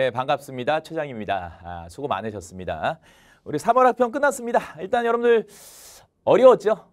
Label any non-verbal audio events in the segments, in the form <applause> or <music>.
예, 반갑습니다. 최장입니다. 아, 수고 많으셨습니다. 우리 3월 학평 끝났습니다. 일단 여러분들 어려웠죠?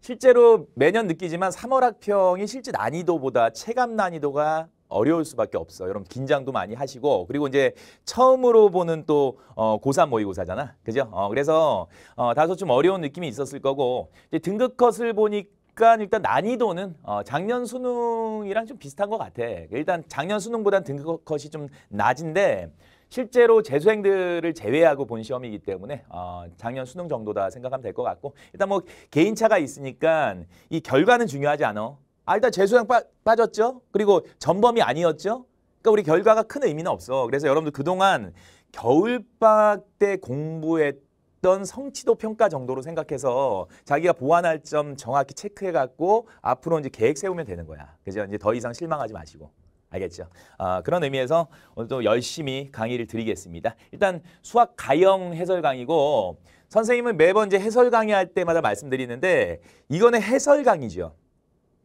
실제로 매년 느끼지만 3월 학평이 실제 난이도보다 체감 난이도가 어려울 수밖에 없어. 여러분 긴장도 많이 하시고 그리고 이제 처음으로 보는 또 어, 고3 모의고사잖아. 그죠? 어, 그래서 어, 다소 좀 어려운 느낌이 있었을 거고 등급 컷을 보니까 약간 일단 난이도는 어, 작년 수능이랑 좀 비슷한 것 같아. 일단 작년 수능보단 등급컷이 좀 낮은데 실제로 재수생들을 제외하고 본 시험이기 때문에 어, 작년 수능 정도다 생각하면 될 것 같고 일단 뭐 개인차가 있으니까 이 결과는 중요하지 않아. 아 일단 재수생 빠, 빠졌죠. 그리고 전범이 아니었죠. 그러니까 우리 결과가 큰 의미는 없어. 그래서 여러분들 그동안 겨울방학 때 공부했던 어떤 성취도 평가 정도로 생각해서 자기가 보완할 점 정확히 체크해 갖고 앞으로 이제 계획 세우면 되는 거야. 그죠? 이제 더 이상 실망하지 마시고. 알겠죠? 아, 그런 의미에서 오늘도 열심히 강의를 드리겠습니다. 일단 수학 가형 해설 강의고 선생님은 매번 이제 해설 강의할 때마다 말씀드리는데 이거는 해설 강의죠.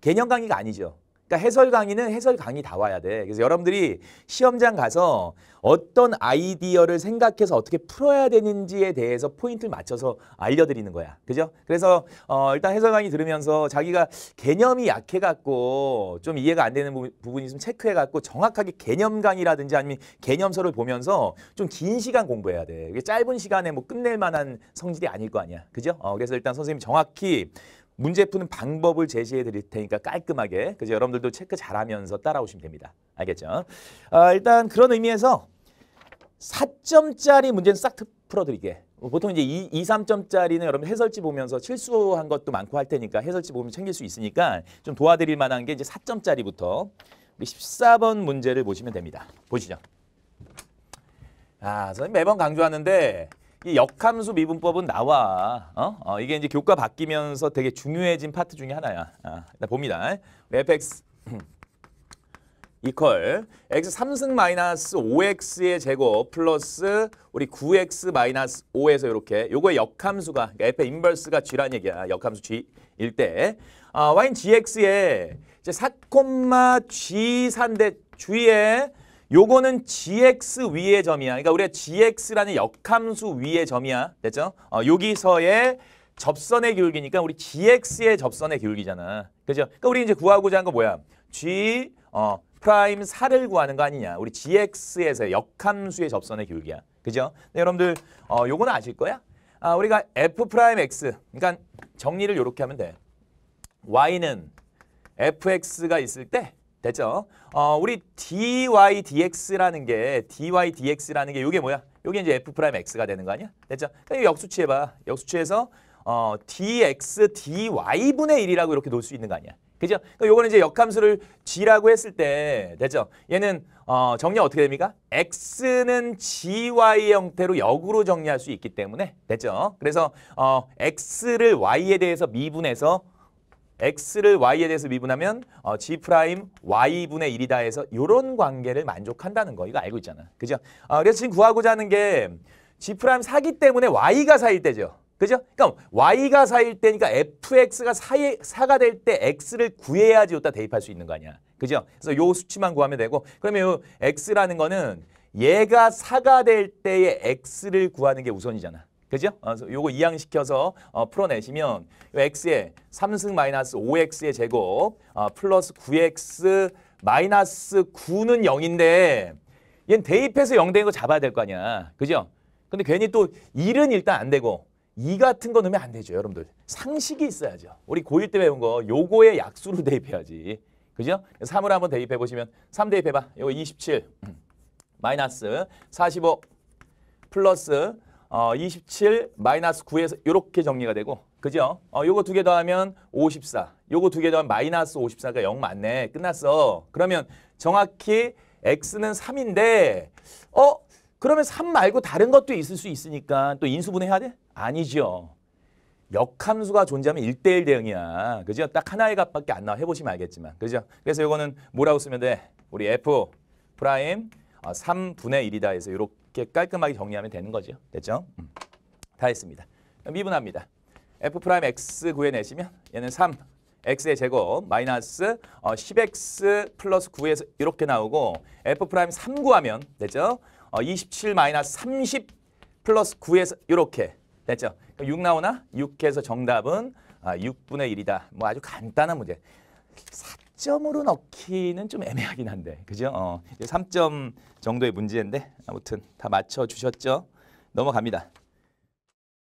개념 강의가 아니죠. 그러니까 해설 강의는 해설 강의 다 와야 돼. 그래서 여러분들이 시험장 가서 어떤 아이디어를 생각해서 어떻게 풀어야 되는지에 대해서 포인트를 맞춰서 알려드리는 거야. 그죠? 그래서 어, 일단 해설 강의 들으면서 자기가 개념이 약해갖고 좀 이해가 안 되는 부, 분이 있으면 체크해갖고 정확하게 개념 강의라든지 아니면 개념서를 보면서 좀 긴 시간 공부해야 돼. 짧은 시간에 뭐 끝낼 만한 성질이 아닐 거 아니야. 그죠? 어, 그래서 일단 선생님 정확히 문제 푸는 방법을 제시해 드릴 테니까 깔끔하게 그래서 여러분들도 체크 잘하면서 따라오시면 됩니다. 알겠죠? 아, 일단 그런 의미에서 4점짜리 문제는 싹 풀어드리게. 보통 이제 2, 2 3점짜리는 여러분 해설지 보면서 실수한 것도 많고 할 테니까 해설지 보면 챙길 수 있으니까 좀 도와드릴 만한 게 이제 4점짜리부터 우리 14번 문제를 보시면 됩니다. 보시죠. 아, 선생님 매번 강조하는데 이 역함수 미분법은 나와. 어? 어? 이게 이제 교과 바뀌면서 되게 중요해진 파트 중에 하나야. 아, 봅니다. fx <clears throat> 이퀄 x 3승 마이너스 5x의 제곱 플러스 우리 9x 마이너스 5에서 이렇게 요거의 역함수가 그러니까 f의 인버스가 g란 얘기야. 역함수 g일 때 아, y는 gx에 4, g 산대 주위에 요거는 gx 위의 점이야. 그러니까 우리가 gx라는 역함수 위의 점이야. 됐죠? 어, 여기서의 접선의 기울기니까 우리 gx의 접선의 기울기잖아. 그죠? 그러니까 우리 이제 구하고자 한 거 뭐야? g 어, 프라임 4를 구하는 거 아니냐. 우리 gx에서 역함수의 접선의 기울기야. 그죠? 네, 여러분들 어, 요거는 아실 거야? 아, 우리가 f 프라임 x 그니까 정리를 요렇게 하면 돼. y는 fx가 있을 때 됐죠? 어, 우리 dy dx라는 게 dy dx라는 게 이게 뭐야? 이게 이제 f 프라임 x가 되는 거 아니야? 됐죠? 그럼 역수치해 봐. 역수치해서 어, dx dy분의 1이라고 이렇게 놓을 수 있는 거 아니야? 그죠? 그럼 요거는 이제 역함수를 g라고 했을 때 됐죠? 얘는 어, 정리 어떻게 됩니까? x는 gy 형태로 역으로 정리할 수 있기 때문에 됐죠? 그래서 어, x를 y에 대해서 미분해서 x를 y에 대해서 미분하면 어, g 프라임 y분의 1이다 해서 이런 관계를 만족한다는 거 이거 알고 있잖아. 그죠? 어, 그래서 지금 구하고자 하는 게 g 프라임 4기 때문에 y가 4일 때죠. 그죠? 그러니까 y가 4일 때니까 fx가 4에, 4가 될 때 x를 구해야지 여기다 대입할 수 있는 거 아니야. 그죠? 그래서 요 수치만 구하면 되고 그러면 요 x라는 거는 얘가 4가 될 때의 x를 구하는 게 우선이잖아. 그죠? 어, 요거 이항시켜서 어, 풀어내시면 x의 3승 마이너스 5x의 제곱 어, 플러스 9x 마이너스 9는 0인데 얘는 대입해서 0 되는 거 잡아야 될 거 아니야. 그죠? 근데 괜히 또 1은 일단 안 되고 2 같은 거 넣으면 안 되죠, 여러분들. 상식이 있어야죠. 우리 고1 때 배운 거 요거에 약수로 대입해야지. 그죠? 3을 한번 대입해 보시면 3 대입해 봐. 요거 27 음. 마이너스 45 플러스 어, 27 마이너스 9에서 이렇게 정리가 되고 그죠? 어, 요거 두 개 더하면 54 요거 두 개 더하면 마이너스 54가 0 맞네 끝났어 그러면 정확히 x는 3인데 어? 그러면 3 말고 다른 것도 있을 수 있으니까 또 인수분해해야 돼? 아니죠 역함수가 존재하면 1대1 대응이야 그죠? 딱 하나의 값밖에 안 나와 해보시면 알겠지만 그죠? 그래서 요거는 뭐라고 쓰면 돼? 우리 f 프라임 3분의 어, 1이다 해서 요렇게 이렇게 깔끔하게 정리하면 되는 거죠. 됐죠? 음. 다 했습니다. 미분합니다. f 프라임 x 구해내시면 얘는 3 x의 제곱 마이너스 어, 10x 플러스 9에서 이렇게 나오고 f 프라임 3 구하면 됐죠 어, 27 마이너스 30 플러스 9에서 이렇게 됐죠? 6 나오나? 6해서 정답은 아, 6분의 1이다. 뭐 아주 간단한 문제. 3점으로 넣기는 좀 애매하긴 한데 그죠? 어, 3점 정도의 문제인데 아무튼 다 맞춰 주셨죠? 넘어갑니다.